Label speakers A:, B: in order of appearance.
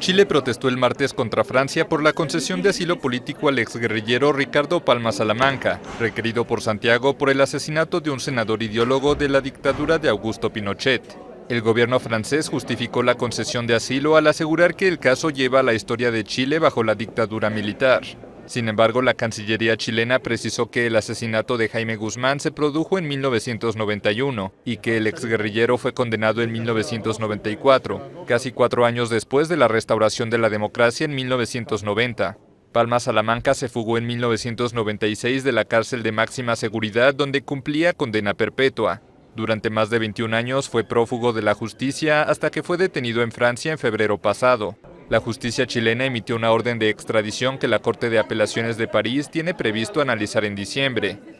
A: Chile protestó el martes contra Francia por la concesión de asilo político al exguerrillero Ricardo Palma Salamanca, requerido por Santiago por el asesinato de un senador ideólogo de la dictadura de Augusto Pinochet. El gobierno francés justificó la concesión de asilo al asegurar que el caso lleva a la historia de Chile bajo la dictadura militar. Sin embargo, la Cancillería chilena precisó que el asesinato de Jaime Guzmán se produjo en 1991 y que el exguerrillero fue condenado en 1994, casi cuatro años después de la restauración de la democracia en 1990. Palma Salamanca se fugó en 1996 de la cárcel de máxima seguridad donde cumplía condena perpetua. Durante más de 21 años fue prófugo de la justicia hasta que fue detenido en Francia en febrero pasado. La justicia chilena emitió una orden de extradición que la Corte de Apelaciones de París tiene previsto analizar en diciembre.